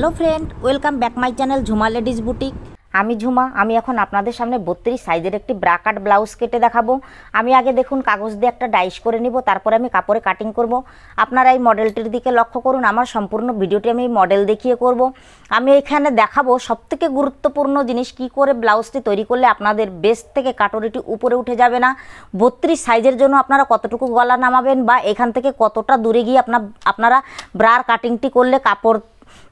Hello friend welcome back my channel Jhuma ladies boutique আমি ঝুমা আমি এখন আপনাদের সামনে বত্রিশ সাইজের একটি ব্রাকাট ব্লাউজ কেটে দেখাবো আমি আগে দেখুন কাগজ দিয়ে একটা ডাইস করে নিব তারপরে আমি কাপড়ে কাটিং করব। আপনারা এই মডেলটির দিকে লক্ষ্য করুন আমার সম্পূর্ণ ভিডিওটি আমি মডেল দেখিয়ে করব। আমি এখানে দেখাবো সবথেকে গুরুত্বপূর্ণ জিনিস কি করে ব্লাউজটি তৈরি করলে আপনাদের বেস্ট থেকে কাটরিটি উপরে উঠে যাবে না বত্রিশ সাইজের জন্য আপনারা কতটুকু গলা নামাবেন বা এখান থেকে কতটা দূরে গিয়ে আপনার আপনারা ব্রার কাটিংটি করলে কাপড়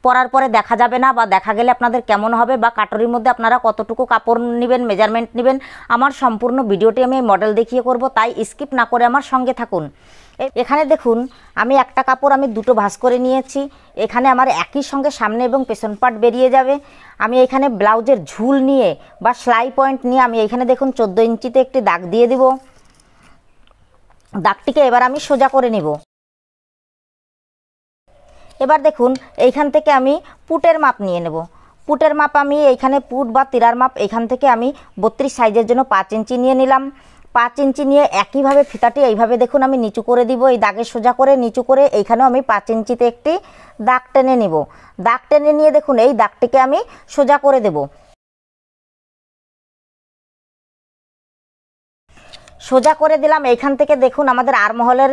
পরার পরে দেখা যাবে না বা দেখা গেলে আপনাদের কেমন হবে বা কাটরির মধ্যে আপনারা কতটুকু কাপড় নেবেন মেজারমেন্ট নেবেন আমার সম্পূর্ণ ভিডিওটি আমি মডেল দেখিয়ে করব তাই স্কিপ না করে আমার সঙ্গে থাকুন এখানে দেখুন আমি একটা কাপড় আমি দুটো ভাস করে নিয়েছি এখানে আমার একই সঙ্গে সামনে এবং পেছন পাট বেরিয়ে যাবে আমি এখানে ব্লাউজের ঝুল নিয়ে বা সেলাই পয়েন্ট নিয়ে আমি এখানে দেখুন চোদ্দো ইঞ্চিতে একটি দাগ দিয়ে দিব দাগটিকে এবার আমি সোজা করে নিব এবার দেখুন এইখান থেকে আমি পুটের মাপ নিয়ে নেব পুটের মাপ আমি এইখানে পুট বা তিরার মাপ এইখান থেকে আমি বত্রিশ সাইজের জন্য পাঁচ ইঞ্চি নিয়ে নিলাম পাঁচ ইঞ্চি নিয়ে একইভাবে ফিতাটি এইভাবে দেখুন আমি নিচু করে দিব এই দাগে সোজা করে নিচু করে এইখানেও আমি পাঁচ ইঞ্চিতে একটি দাগ টেনে নিব দাগ টেনে নিয়ে দেখুন এই দাগটিকে আমি সোজা করে দেব সোজা করে দিলাম এইখান থেকে দেখুন আমাদের আর্মহলের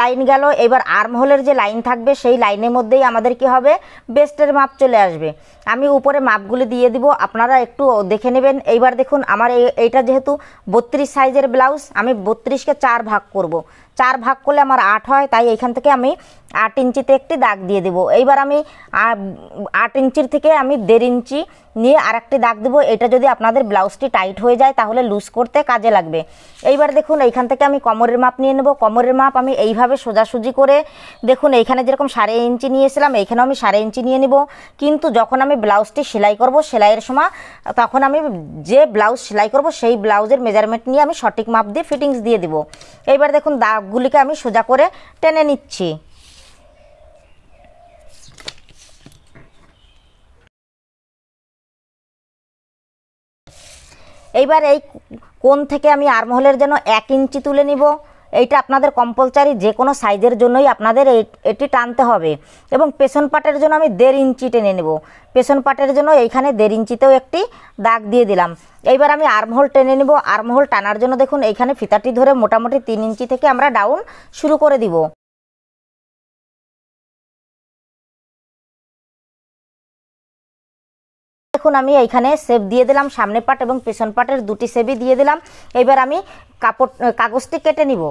লাইন গেল এবার আর্মহলের যে লাইন থাকবে সেই লাইনের মধ্যেই আমাদের কি হবে বেস্টের মাপ চলে আসবে আমি উপরে মাপগুলি দিয়ে দিব আপনারা একটু দেখে নেবেন এইবার দেখুন আমার এইটা যেহেতু বত্রিশ সাইজের ব্লাউজ আমি বত্রিশকে চার ভাগ করব। চার ভাগ করলে আমার আট হয় তাই এইখান থেকে আমি আট ইঞ্চিতে একটি দাগ দিয়ে দেব এইবার আমি আট ইঞ্চির থেকে আমি দেড় ইঞ্চি নিয়ে আরেকটি দাগ দেবো এটা যদি আপনাদের ব্লাউজটি টাইট হয়ে যায় তাহলে লুজ করতে কাজে লাগবে এইবার দেখুন এইখান থেকে আমি কমরের মাপ নিয়ে নেব কমরের মাপ আমি এইভাবে সোজাসুজি করে দেখুন এইখানে যেরকম সাড়ে ইঞ্চি নিয়েছিলাম এইখানেও আমি সাড়ে ইঞ্চি নিয়ে নেব কিন্তু যখন আমি ব্লাউজটি সেলাই করব সেলাইয়ের সময় তখন আমি যে ব্লাউজ সেলাই করব সেই ব্লাউজের মেজারমেন্ট নিয়ে আমি সঠিক মাপ দিয়ে ফিটিংস দিয়ে দেবো এইবার দেখুন দাগ গুলিকে আমি সোজা করে টেনে নিচ্ছি এইবার এই কোন থেকে আমি আর্মহোলের জন্য এক ইঞ্চি তুলে নিব এইটা আপনাদের কম্পালসারি যে কোনো সাইজের জন্যই আপনাদের এটি টানতে হবে এবং পেছন পাটের জন্য আমি দেড় ইঞ্চি টেনে নেব পেছন পাটের জন্য এইখানে দেড় ইঞ্চিতেও একটি দাগ দিয়ে দিলাম এইবার আমি আর্মহোল টেনে নেব আর্মহোল টানার জন্য দেখুন এইখানে ফিতাটি ধরে মোটামুটি তিন ইঞ্চি থেকে আমরা ডাউন শুরু করে দিব দেখুন আমি এইখানে সেভ দিয়ে দিলাম সামনে পাট এবং পেছন পাটের দুটি সেভই দিয়ে দিলাম এবার আমি কাপড় কাগজটি কেটে নিব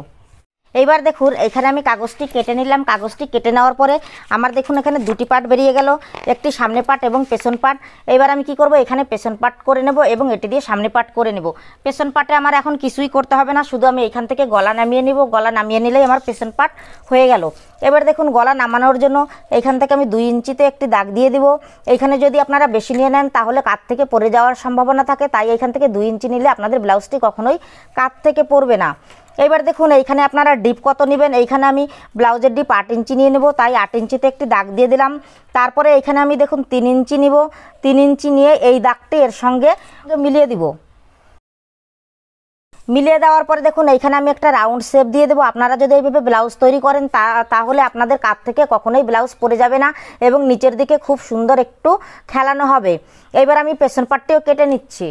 এইবার দেখুন এখানে আমি কাগজটি কেটে নিলাম কাগজটি কেটে নেওয়ার পরে আমার দেখুন এখানে দুটি পার্ট বেরিয়ে গেল একটি সামনে পার্ট এবং পেছন পার্ট এইবার আমি কি করব এখানে পেছন পার্ট করে নেব এবং এটি দিয়ে সামনে পার্ট করে নেব পেছন পার্টে আমার এখন কিছুই করতে হবে না শুধু আমি এখান থেকে গলা নামিয়ে নিব গলা নামিয়ে নিলেই আমার পেছন পার্ট হয়ে গেল এবার দেখুন গলা নামানোর জন্য এখান থেকে আমি দুই ইঞ্চিতে একটি দাগ দিয়ে দিব এখানে যদি আপনারা বেশি নিয়ে নেন তাহলে কাত থেকে পড়ে যাওয়ার সম্ভাবনা থাকে তাই এখান থেকে দুই ইঞ্চি নিলে আপনাদের ব্লাউজটি কখনোই কাত থেকে পড়বে না এবার দেখুন এইখানে আপনারা ডিপ কত নেবেন এইখানে আমি ব্লাউজের ডিপ আট ইঞ্চি নিয়ে নেব তাই আট ইঞ্চিতে একটি দাগ দিয়ে দিলাম তারপরে এইখানে আমি দেখুন তিন ইঞ্চি নিব তিন ইঞ্চি নিয়ে এই দাগটি এর সঙ্গে মিলিয়ে দিব মিলিয়ে দেওয়ার পরে দেখুন এইখানে আমি একটা রাউন্ড শেপ দিয়ে দেবো আপনারা যদি এইভাবে ব্লাউজ তৈরি করেন তাহলে আপনাদের কাত থেকে কখনোই ব্লাউজ পরে যাবে না এবং নিচের দিকে খুব সুন্দর একটু খেলানো হবে এবার আমি পেছন পাটটিও কেটে নিচ্ছি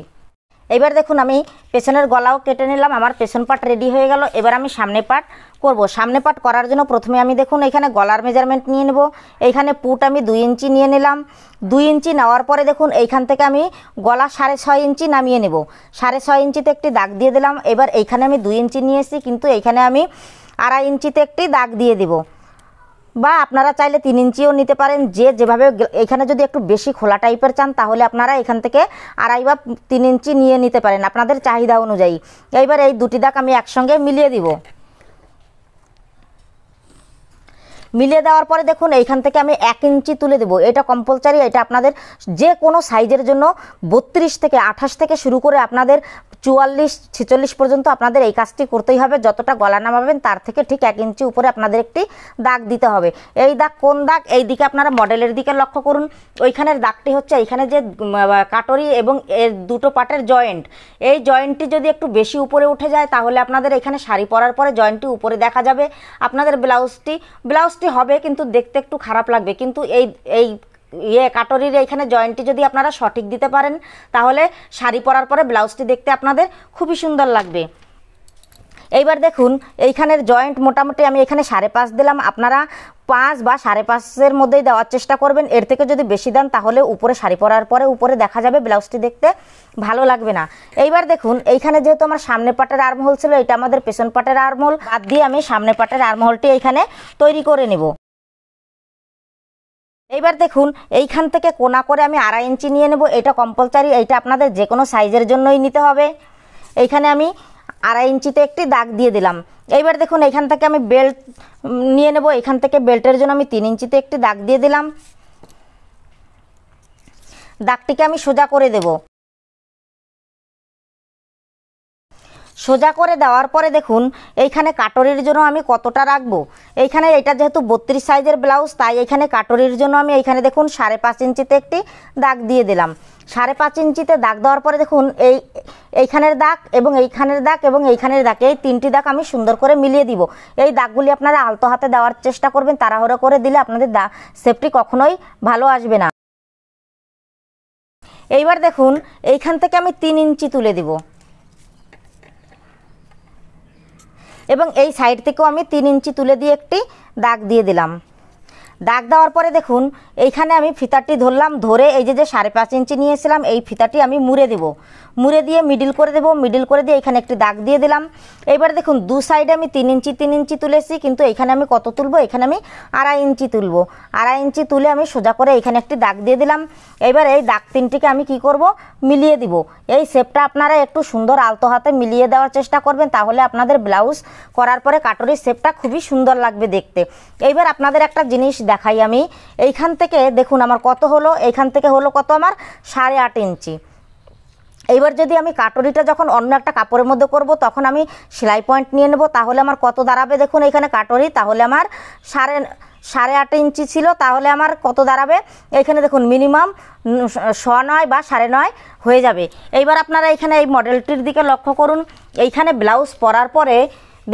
এবার দেখুন আমি পেছনের গলাও কেটে নিলাম আমার পেছন পাট রেডি হয়ে গেল এবার আমি সামনে পাট করব সামনে পাট করার জন্য প্রথমে আমি দেখুন এখানে গলার মেজারমেন্ট নিয়ে নেব এইখানে পুট আমি দুই ইঞ্চি নিয়ে নিলাম দুই ইঞ্চি নেওয়ার পরে দেখুন এইখান থেকে আমি গলা সাড়ে ছয় ইঞ্চি নামিয়ে নেব সাড়ে ছয় ইঞ্চিতে একটি দাগ দিয়ে দিলাম এবার এইখানে আমি দুই ইঞ্চি নিয়েছি কিন্তু এইখানে আমি আড়াই ইঞ্চিতে একটি দাগ দিয়ে দেবো বা আপনারা চাইলে তিন ইঞ্চিও নিতে পারেন যে যেভাবে এখানে যদি একটু বেশি খোলা টাইপের চান তাহলে আপনারা এখান থেকে আড়াই বা তিন ইঞ্চি নিয়ে নিতে পারেন আপনাদের চাহিদা অনুযায়ী এইবার এই দুটি দাগ আমি একসঙ্গে মিলিয়ে দিব মিলিয়ে দেওয়ার পরে দেখুন এইখান থেকে আমি এক ইঞ্চি তুলে দেবো এটা কম্পালসারি এটা আপনাদের যে কোনো সাইজের জন্য বত্রিশ থেকে আঠাশ থেকে শুরু করে আপনাদের চুয়াল্লিশ ছেচল্লিশ পর্যন্ত আপনাদের এই কাজটি করতেই হবে যতটা গলা নামাবেন তার থেকে ঠিক এক ইঞ্চি উপরে আপনাদের একটি দাগ দিতে হবে এই দাগ কোন দাগ এই দিকে আপনারা মডেলের দিকে লক্ষ্য করুন ওইখানের দাগটি হচ্ছে এইখানে যে কাটরি এবং এর দুটো পাটের জয়েন্ট এই জয়েন্টটি যদি একটু বেশি উপরে উঠে যায় তাহলে আপনাদের এখানে শাড়ি পরার পরে জয়েন্টটি উপরে দেখা যাবে আপনাদের ব্লাউজটি ব্লাউজ কাজটি হবে কিন্তু দেখতে একটু খারাপ লাগবে কিন্তু এই এই ইয়ে কাটরির এইখানে জয়েন্টটি যদি আপনারা সঠিক দিতে পারেন তাহলে শাড়ি পরার পরে ব্লাউজটি দেখতে আপনাদের খুবই সুন্দর লাগবে এইবার দেখুন এইখানের জয়েন্ট মোটামুটি আমি এখানে সাড়ে পাঁচ দিলাম আপনারা পাঁচ বা সাড়ে পাঁচের মধ্যেই দেওয়ার চেষ্টা করবেন এর থেকে যদি বেশি দেন তাহলে উপরে শাড়ি পরার পরে উপরে দেখা যাবে ব্লাউজটি দেখতে ভালো লাগবে না এইবার দেখুন এইখানে যেহেতু আমার সামনে পাটের আর্মহোল ছিল এটা আমাদের পেছন পাটের আর্মহোল বাদ দিয়ে আমি সামনে পাটের আর্মহোলটি এইখানে তৈরি করে নেব এইবার দেখুন এইখান থেকে কোনা করে আমি আড়াই ইঞ্চি নিয়ে নেব এটা কম্পালসারি এটা আপনাদের যে কোনো সাইজের জন্যই নিতে হবে এইখানে আমি আড়াই ইঞ্চিতে একটি দাগ দিয়ে দিলাম এইবার দেখুন এখান থেকে আমি বেল্ট নিয়ে নেব এখান থেকে বেল্টের জন্য আমি তিন ইঞ্চিতে একটি দাগ দিয়ে দিলাম দাগটিকে আমি সোজা করে দেব সোজা করে দেওয়ার পরে দেখুন এইখানে কাটরির জন্য আমি কতটা রাখবো এইখানে এটা যেহেতু বত্রিশ সাইজের ব্লাউজ তাই এইখানে কাটরির জন্য আমি এইখানে দেখুন সাড়ে পাঁচ ইঞ্চিতে একটি দাগ দিয়ে দিলাম সাড়ে পাঁচ ইঞ্চিতে দাগ দেওয়ার পরে দেখুন এই এইখানের দাগ এবং এইখানের দাগ এবং এইখানের দাগ এই তিনটি দাগ আমি সুন্দর করে মিলিয়ে দিব এই দাগগুলি আপনারা আলতো হাতে দেওয়ার চেষ্টা করবেন তাড়াহুড়ো করে দিলে আপনাদের দা সেফটি কখনোই ভালো আসবে না এইবার দেখুন এইখান থেকে আমি তিন ইঞ্চি তুলে দিব এবং এই সাইড থেকেও আমি তিন ইঞ্চি তুলে দিয়ে একটি দাগ দিয়ে দিলাম দাগ দেওয়ার পরে দেখুন এইখানে আমি ফিতারটি ধরলাম ধরে এই যে যে সাড়ে পাঁচ ইঞ্চি নিয়েছিলাম এই ফিতাটি আমি মুড়ে দেব মুড়ে দিয়ে মিডিল করে দেব মিডিল করে দিয়ে এখানে একটি দাগ দিয়ে দিলাম এবার দেখুন দু সাইডে আমি তিন ইঞ্চি তিন ইঞ্চি তুলেছি কিন্তু এখানে আমি কত তুলবো এখানে আমি আড়াই ইঞ্চি তুলব আড়াই ইঞ্চি তুলে আমি সোজা করে এখানে একটি দাগ দিয়ে দিলাম এবার এই দাগ তিনটিকে আমি কি করব মিলিয়ে দিব এই শেপটা আপনারা একটু সুন্দর আলতো হাতে মিলিয়ে দেওয়ার চেষ্টা করবেন তাহলে আপনাদের ব্লাউজ করার পরে কাটরির শেপটা খুবই সুন্দর লাগবে দেখতে এইবার আপনাদের একটা জিনিস দেখাই আমি এইখান থেকে দেখুন আমার কত হলো এইখান থেকে হলো কত আমার সাড়ে আট ইঞ্চি এইবার যদি আমি কাটরিটা যখন অন্য একটা কাপড়ের মধ্যে করব তখন আমি সেলাই পয়েন্ট নিয়ে নেব তাহলে আমার কত দাঁড়াবে দেখুন এখানে কাটরি তাহলে আমার সাড়ে সাড়ে আট ইঞ্চি ছিল তাহলে আমার কত দাঁড়াবে এখানে দেখুন মিনিমাম শ নয় বা সাড়ে নয় হয়ে যাবে এইবার আপনারা এখানে এই মডেলটির দিকে লক্ষ্য করুন এইখানে ব্লাউজ পরার পরে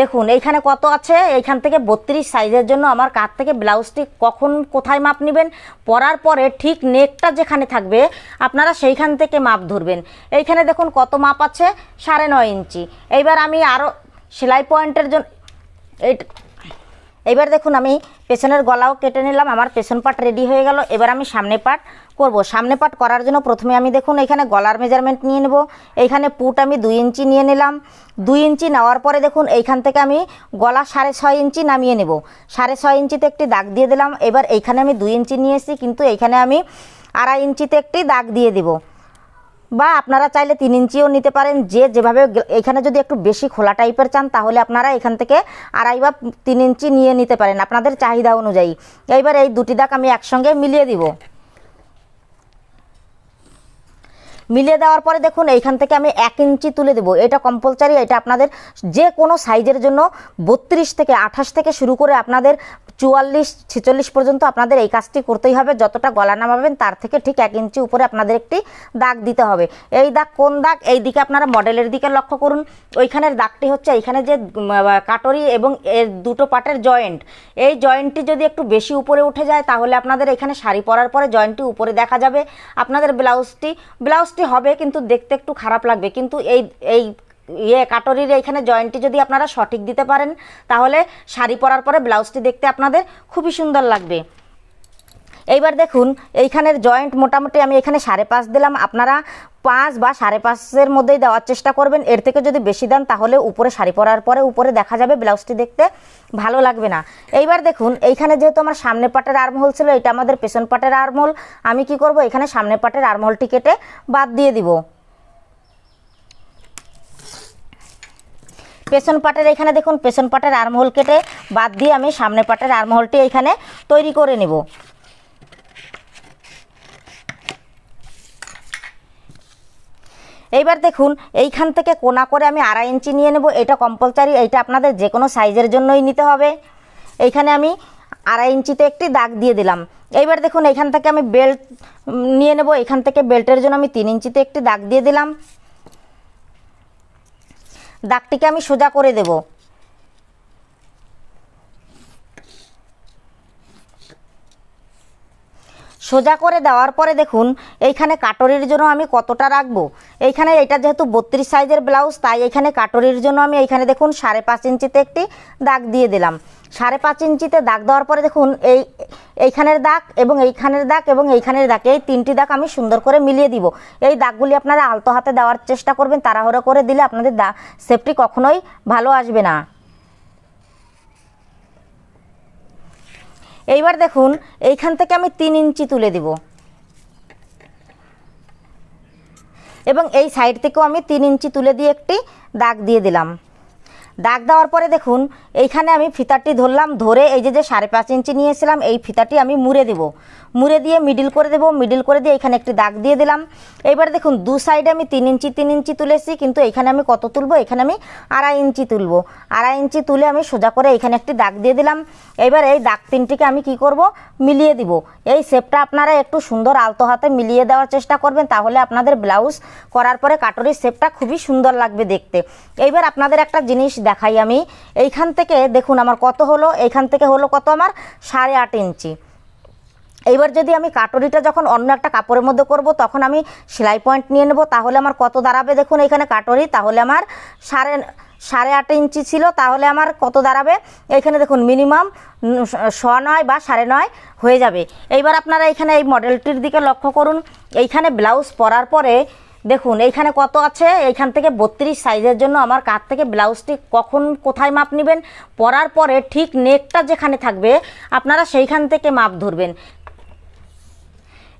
দেখুন এইখানে কত আছে এইখান থেকে বত্রিশ সাইজের জন্য আমার কাত থেকে ব্লাউজটি কখন কোথায় মাপ নেবেন পরার পরে ঠিক নেকটা যেখানে থাকবে আপনারা সেইখান থেকে মাপ ধরবেন এইখানে দেখুন কত মাপ আছে সাড়ে নয় ইঞ্চি এইবার আমি আরও সেলাই পয়েন্টের জন্য এবার দেখুন আমি পেছনের গলাও কেটে নিলাম আমার পেছন পাট রেডি হয়ে গেল এবার আমি সামনে পাট করব সামনে পাট করার জন্য প্রথমে আমি দেখুন এখানে গলার মেজারমেন্ট নিয়ে নেব এইখানে পুট আমি দুই ইঞ্চি নিয়ে নিলাম দুই ইঞ্চি নেওয়ার পরে দেখুন এইখান থেকে আমি গলা সাড়ে ছয় ইঞ্চি নামিয়ে নেব সাড়ে ছয় ইঞ্চিতে একটি দাগ দিয়ে দিলাম এবার এইখানে আমি দুই ইঞ্চি নিয়েছি কিন্তু এইখানে আমি আড়াই ইঞ্চিতে একটি দাগ দিয়ে দেবো বা আপনারা চাইলে তিন ইঞ্চিও নিতে পারেন যে যেভাবে এখানে যদি একটু বেশি খোলা টাইপের চান তাহলে আপনারা এখান থেকে আড়াই বা তিন ইঞ্চি নিয়ে নিতে পারেন আপনাদের চাহিদা অনুযায়ী এইবার এই দুটি দাগ আমি একসঙ্গে মিলিয়ে দিব মিলিয়ে দেওয়ার পরে দেখুন এইখান থেকে আমি এক ইঞ্চি তুলে দেবো এটা কম্পালসারি এটা আপনাদের যে কোনো সাইজের জন্য বত্রিশ থেকে আঠাশ থেকে শুরু করে আপনাদের চুয়াল্লিশ ছেচল্লিশ পর্যন্ত আপনাদের এই কাজটি করতেই হবে যতটা গলা নামাবেন তার থেকে ঠিক এক ইঞ্চি উপরে আপনাদের একটি দাগ দিতে হবে এই দাগ কোন দাগ এই দিকে আপনারা মডেলের দিকে লক্ষ্য করুন ওইখানের দাগটি হচ্ছে এইখানে যে কাটরি এবং এর দুটো পাটের জয়েন্ট এই জয়েন্টটি যদি একটু বেশি উপরে উঠে যায় তাহলে আপনাদের এখানে শাড়ি পরার পরে জয়েন্টটি উপরে দেখা যাবে আপনাদের ব্লাউজটি ব্লাউজটি হবে কিন্তু দেখতে একটু খারাপ লাগবে কিন্তু এই এই ইয়ে কাটরির এইখানে জয়েন্টটি যদি আপনারা সঠিক দিতে পারেন তাহলে শাড়ি পরার পরে ব্লাউজটি দেখতে আপনাদের খুবই সুন্দর লাগবে এইবার দেখুন এইখানের জয়েন্ট মোটামুটি আমি এখানে সাড়ে পাঁচ দিলাম আপনারা পাঁচ বা সাড়ে পাঁচের মধ্যেই দেওয়ার চেষ্টা করবেন এর থেকে যদি বেশি দেন তাহলে উপরে শাড়ি পরার পরে উপরে দেখা যাবে ব্লাউজটি দেখতে ভালো লাগবে না এইবার দেখুন এইখানে যেহেতু আমার সামনে পাটের আর্মহোল ছিল এটা আমাদের পেছন পাটের আর্মহোল আমি কি করব এখানে সামনে পাটের আর্মহোলটি কেটে বাদ দিয়ে দিব পেছন পাটের এখানে দেখুন পেছন পাটের আর্মহোল কেটে বাদ দিয়ে আমি সামনে পাটের আর্মহোলটি এখানে তৈরি করে নেব এইবার দেখুন এইখান থেকে কোনা করে আমি আড়াই ইঞ্চি নিয়ে নেব এটা কম্পালসারি এইটা আপনাদের যে কোনো সাইজের জন্যই নিতে হবে এইখানে আমি আড়াই ইঞ্চিতে একটি দাগ দিয়ে দিলাম এইবার দেখুন এখান থেকে আমি বেল্ট নিয়ে নেব এখান থেকে বেল্টের জন্য আমি তিন ইঞ্চিতে একটি দাগ দিয়ে দিলাম দাগটিকে আমি সোজা করে দেব সোজা করে দেওয়ার পরে দেখুন এইখানে কাটরির জন্য আমি কতটা রাখবো এইখানে এটা যেহেতু বত্রিশ সাইজের ব্লাউজ তাই এখানে কাটরির জন্য আমি এইখানে দেখুন সাড়ে পাঁচ ইঞ্চিতে একটি দাগ দিয়ে দিলাম সাড়ে পাঁচ ইঞ্চিতে দাগ দেওয়ার পরে দেখুন এই এইখানের দাগ এবং এইখানের দাগ এবং এইখানের দাগ এই তিনটি দাগ আমি সুন্দর করে মিলিয়ে দিব এই দাগগুলি আপনারা আলতো হাতে দেওয়ার চেষ্টা করবেন তাড়াহুড়ো করে দিলে আপনাদের দা সেফটি কখনোই ভালো আসবে না এইবার দেখুন এইখান থেকে আমি তিন ইঞ্চি তুলে দিব এবং এই সাইড থেকেও আমি তিন ইঞ্চি তুলে দিয়ে একটি দাগ দিয়ে দিলাম দাগ দেওয়ার পরে দেখুন এইখানে আমি ফিতারটি ধরলাম ধরে এই যে যে সাড়ে পাঁচ ইঞ্চি নিয়েছিলাম এই ফিতাটি আমি মুড়ে দেব মুড়ে দিয়ে মিডিল করে দেব মিডিল করে দিয়ে এখানে একটি দাগ দিয়ে দিলাম এবার দেখুন দু সাইডে আমি তিন ইঞ্চি তিন ইঞ্চি তুলেছি কিন্তু এখানে আমি কত তুলব এখানে আমি আড়াই ইঞ্চি তুলব আড়াই ইঞ্চি তুলে আমি সোজা করে এখানে একটি দাগ দিয়ে দিলাম এবার এই দাগ তিনটিকে আমি কি করব মিলিয়ে দিব এই শেপটা আপনারা একটু সুন্দর আলতো হাতে মিলিয়ে দেওয়ার চেষ্টা করবেন তাহলে আপনাদের ব্লাউজ করার পরে কাটরির শেপটা খুবই সুন্দর লাগবে দেখতে এইবার আপনাদের একটা জিনিস দেখাই আমি এইখান থেকে দেখুন আমার কত হলো এইখান থেকে হলো কত আমার সাড়ে আট ইঞ্চি এইবার যদি আমি কাটরিটা যখন অন্য একটা কাপড়ের মধ্যে করব তখন আমি সেলাই পয়েন্ট নিয়ে নেব তাহলে আমার কত দাঁড়াবে দেখুন এখানে কাটরি তাহলে আমার সাড়ে সাড়ে আট ইঞ্চি ছিল তাহলে আমার কত দাঁড়াবে এখানে দেখুন মিনিমাম শ নয় বা সাড়ে নয় হয়ে যাবে এইবার আপনারা এখানে এই মডেলটির দিকে লক্ষ্য করুন এইখানে ব্লাউজ পরার পরে দেখুন এইখানে কত আছে এইখান থেকে বত্রিশ সাইজের জন্য আমার কাত থেকে ব্লাউজটি কখন কোথায় মাপ নেবেন পরার পরে ঠিক নেকটা যেখানে থাকবে আপনারা সেইখান থেকে মাপ ধরবেন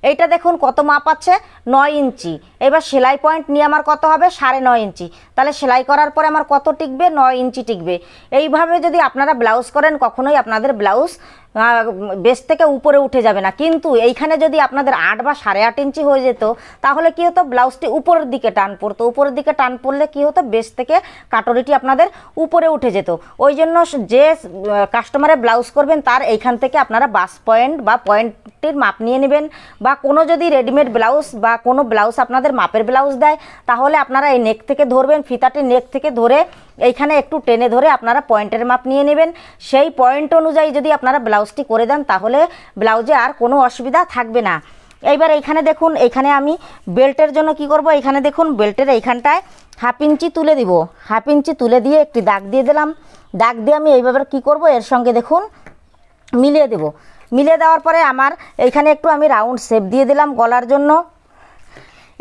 এইটা দেখুন কত মাপ আছে নয় ইঞ্চি এবার সেলাই পয়েন্ট নিয়ে আমার কত হবে সাড়ে নয় ইঞ্চি তাহলে সেলাই করার পরে আমার কত টিকবে নয় ইঞ্চি টিকবে এইভাবে যদি আপনারা ব্লাউজ করেন কখনোই আপনাদের ব্লাউজ বেশ থেকে উপরে উঠে যাবে না কিন্তু এইখানে যদি আপনাদের আট বা সাড়ে আট ইঞ্চি হয়ে যেত তাহলে কি হতো ব্লাউজটি উপরের দিকে টান পড়তো উপরের দিকে টান পড়লে কি হতো বেশ থেকে কাটরিটি আপনাদের উপরে উঠে যেত ওই জন্য যে কাস্টমারে ব্লাউজ করবেন তার এইখান থেকে আপনারা বাস পয়েন্ট বা পয়েন্ট নেকটির মাপ নিয়ে নেবেন বা কোনো যদি রেডিমেড ব্লাউজ বা কোনো ব্লাউজ আপনাদের মাপের ব্লাউজ দেয় তাহলে আপনারা এই নেক থেকে ধরবেন ফিতাটি নেক থেকে ধরে এইখানে একটু টেনে ধরে আপনারা পয়েন্টের মাপ নিয়ে নেবেন সেই পয়েন্ট অনুযায়ী যদি আপনারা ব্লাউজটি করে দেন তাহলে ব্লাউজে আর কোনো অসুবিধা থাকবে না এইবার এইখানে দেখুন এইখানে আমি বেল্টের জন্য কি করব এখানে দেখুন বেল্টের এইখানটায় হাফ ইঞ্চি তুলে দিব হাফ ইঞ্চি তুলে দিয়ে একটি দাগ দিয়ে দিলাম দাগ দিয়ে আমি এইভাবে কি করব এর সঙ্গে দেখুন মিলিয়ে দেবো মিলে দেওয়ার পরে আমার এইখানে একটু আমি রাউন্ড শেপ দিয়ে দিলাম গলার জন্য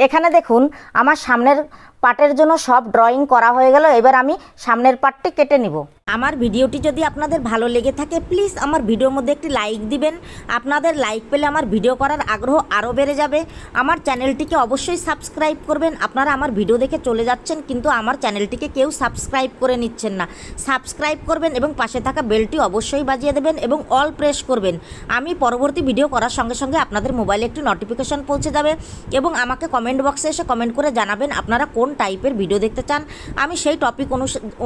এখানে দেখুন আমার সামনের পার্টের জন্য সব ড্রয়িং করা হয়ে গেল এবার আমি সামনের পাটটি কেটে নিব আমার ভিডিওটি যদি আপনাদের ভালো লেগে থাকে প্লিজ আমার ভিডিওর মধ্যে একটি লাইক দিবেন আপনাদের লাইক পেলে আমার ভিডিও করার আগ্রহ আরও বেড়ে যাবে আমার চ্যানেলটিকে অবশ্যই সাবস্ক্রাইব করবেন আপনারা আমার ভিডিও দেখে চলে যাচ্ছেন কিন্তু আমার চ্যানেলটিকে কেউ সাবস্ক্রাইব করে নিচ্ছেন না সাবস্ক্রাইব করবেন এবং পাশে থাকা বেলটি অবশ্যই বাজিয়ে দেবেন এবং অল প্রেস করবেন আমি পরবর্তী ভিডিও করার সঙ্গে সঙ্গে আপনাদের মোবাইলে একটি নোটিফিকেশান পৌঁছে যাবে এবং আমাকে কমেন্ট বক্সে এসে কমেন্ট করে জানাবেন আপনারা কোন টাইপের ভিডিও দেখতে চান আমি সেই টপিক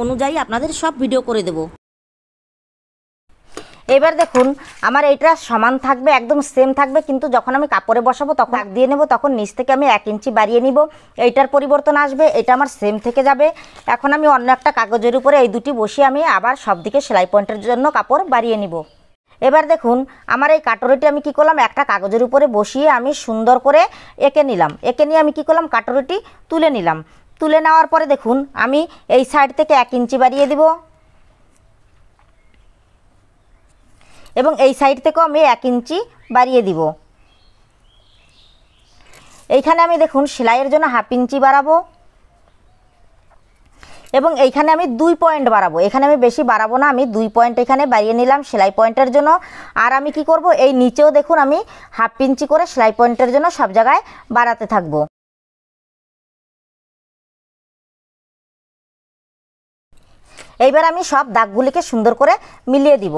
অনুযায়ী আপনাদের সব ভিডিও করে দেবো এবার দেখুন আমার এইটা সমান থাকবে একদম সেম থাকবে কিন্তু যখন আমি কাপড়ে বসাবো তখন দাগ দিয়ে নেব তখন নিচ থেকে আমি এক ইঞ্চি বাড়িয়ে নিব এইটার পরিবর্তন আসবে এটা আমার সেম থেকে যাবে এখন আমি অন্য একটা কাগজের উপরে এই দুটি বসিয়ে আমি আবার সব দিকে সেলাই পয়েন্টের জন্য কাপড় বাড়িয়ে নিব এবার দেখুন আমার এই কাটরিটি আমি কি করলাম একটা কাগজের উপরে বসিয়ে আমি সুন্দর করে এঁকে নিলাম এঁকে নিয়ে আমি কি করলাম কাটরিটি তুলে নিলাম তুলে নেওয়ার পরে দেখুন আমি এই সাইড থেকে এক ইঞ্চি বাড়িয়ে দেব এবং এই সাইড থেকেও আমি এক ইঞ্চি বাড়িয়ে দিব এইখানে আমি দেখুন সেলাইয়ের জন্য হাফ ইঞ্চি বাড়াবো এবং এইখানে আমি দুই পয়েন্ট বাড়াবো এখানে আমি বেশি বাড়াবো না আমি দুই পয়েন্ট এখানে বাড়িয়ে নিলাম সেলাই পয়েন্টের জন্য আর আমি কি করব এই নিচেও দেখুন আমি হাফ ইঞ্চি করে সেলাই পয়েন্টের জন্য সব জায়গায় বাড়াতে থাকবো এইবার আমি সব দাগগুলিকে সুন্দর করে মিলিয়ে দিব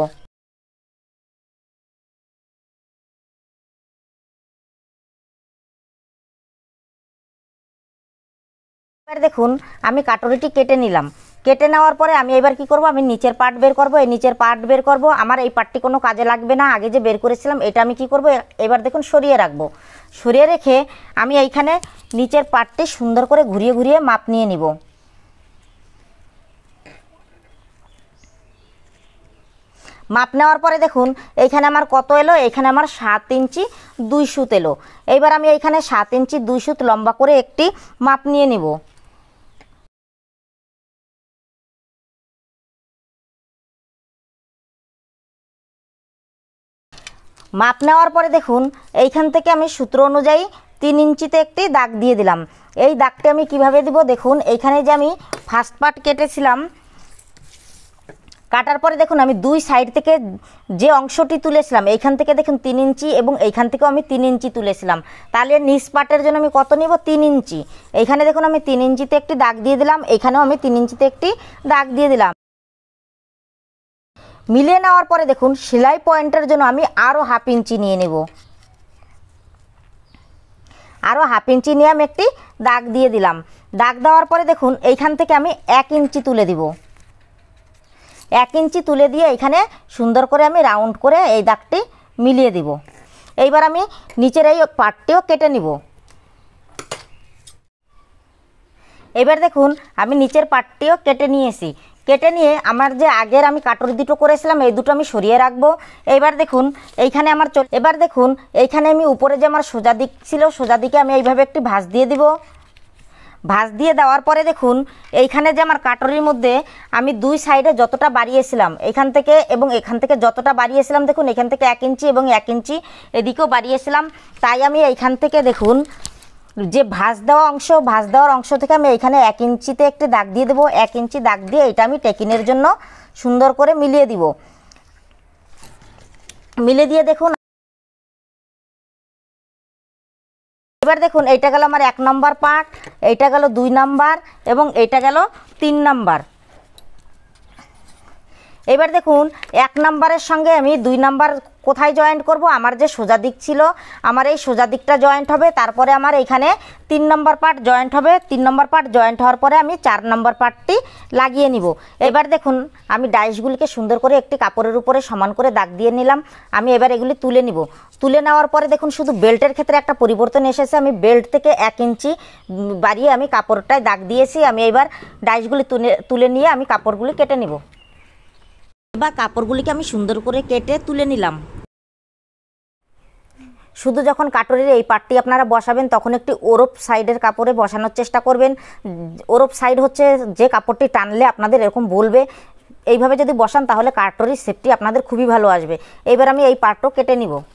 এবার দেখুন আমি কাটরিটি কেটে নিলাম কেটে নেওয়ার পরে আমি এবার কি করব আমি নিচের পার্ট বের করব এই নিচের পার্ট বের করব আমার এই পার্টটি কোনো কাজে লাগবে না আগে যে বের করেছিলাম এটা আমি কি করব এবার দেখুন সরিয়ে রাখব সরিয়ে রেখে আমি এইখানে নিচের পার্টটি সুন্দর করে ঘুরিয়ে ঘুরিয়ে মাপ নিয়ে নিব মাপ নেওয়ার পরে দেখুন এইখানে আমার কত এলো এখানে আমার সাত ইঞ্চি দুই সুত এলো এইবার আমি এইখানে সাত ইঞ্চি দুই সুত লম্বা করে একটি মাপ নিয়ে নিব মাপ নেওয়ার পরে দেখুন এইখান থেকে আমি সূত্র অনুযায়ী তিন ইঞ্চিতে একটি দাগ দিয়ে দিলাম এই দাগটি আমি কিভাবে দিব দেখুন এইখানে যে আমি ফার্স্ট পার্ট কেটেছিলাম কাটার পরে দেখুন আমি দুই সাইড থেকে যে অংশটি তুলেছিলাম এইখান থেকে দেখুন তিন ইঞ্চি এবং এইখান থেকেও আমি তিন ইঞ্চি তুলেছিলাম তাহলে নিচ পাটের জন্য আমি কত নিব তিন ইঞ্চি এইখানে দেখুন আমি তিন ইঞ্চিতে একটি দাগ দিয়ে দিলাম এখানেও আমি তিন ইঞ্চিতে একটি দাগ দিয়ে দিলাম মিলিয়ে নেওয়ার পরে দেখুন সেলাই পয়েন্টের জন্য আমি আরও হাফ ইঞ্চি নিয়ে নেব আরও হাফ ইঞ্চি নিয়ে আমি একটি দাগ দিয়ে দিলাম দাগ দেওয়ার পরে দেখুন এইখান থেকে আমি এক ইঞ্চি তুলে দিব এক ইঞ্চি তুলে দিয়ে এখানে সুন্দর করে আমি রাউন্ড করে এই দাগটি মিলিয়ে দিব এইবার আমি নিচের এই পাটটিও কেটে নিব এবার দেখুন আমি নিচের পাটটিও কেটে নিয়েছি কেটে নিয়ে আমার যে আগের আমি কাটর দুটো করেছিলাম এই দুটো আমি সরিয়ে রাখবো এবার দেখুন এইখানে আমার এবার দেখুন এইখানে আমি উপরে যে আমার সোজা দিক ছিল সোজা দিকে আমি এইভাবে একটি ভাঁজ দিয়ে দিব ভাঁজ দিয়ে দেওয়ার পরে দেখুন এইখানে যে আমার কাটরির মধ্যে আমি দুই সাইডে যতটা বাড়িয়েছিলাম এখান থেকে এবং এখান থেকে যতটা বাড়িয়েছিলাম দেখুন এখান থেকে এক ইঞ্চি এবং এক ইঞ্চি এদিকেও বাড়িয়েছিলাম তাই আমি এইখান থেকে দেখুন যে ভাঁজ দেওয়া অংশ ভাঁজ দেওয়ার অংশ থেকে আমি এখানে এক ইঞ্চিতে একটি দাগ দিয়ে দেবো এক ইঞ্চি দাগ দিয়ে এটা আমি টেকিনের জন্য সুন্দর করে মিলিয়ে দিব মিলে দিয়ে দেখুন এবার দেখুন এইটা গেল আমার এক নম্বর পার্ট এইটা গেল দুই নাম্বার এবং এইটা গেল তিন নাম্বার এবার দেখুন এক নাম্বারের সঙ্গে আমি দুই নাম্বার কোথায় জয়েন্ট করব আমার যে সোজা দিক ছিল আমার এই সোজা দিকটা জয়েন্ট হবে তারপরে আমার এইখানে তিন নম্বর পার্ট জয়েন্ট হবে তিন নম্বর পার্ট জয়েন্ট হওয়ার পরে আমি চার নম্বর পার্টটি লাগিয়ে নিব এবার দেখুন আমি ডাইসগুলিকে সুন্দর করে একটি কাপড়ের উপরে সমান করে দাগ দিয়ে নিলাম আমি এবার এগুলি তুলে নিব তুলে নেওয়ার পরে দেখুন শুধু বেল্টের ক্ষেত্রে একটা পরিবর্তন এসেছে আমি বেল্ট থেকে এক ইঞ্চি বাড়িয়ে আমি কাপড়টায় দাগ দিয়েছি আমি এবার ডাইসগুলি তুলে তুলে নিয়ে আমি কাপড়গুলি কেটে নিব বা কাপড়গুলিকে আমি সুন্দর করে কেটে তুলে নিলাম শুধু যখন কাটরের এই পাটটি আপনারা বসাবেন তখন একটি ওরপ সাইডের কাপড়ে বসানোর চেষ্টা করবেন ওরপ সাইড হচ্ছে যে কাপড়টি টানলে আপনাদের এরকম বলবে এইভাবে যদি বসান তাহলে কাটরির সেফটি আপনাদের খুবই ভালো আসবে এবার আমি এই পাটও কেটে নিব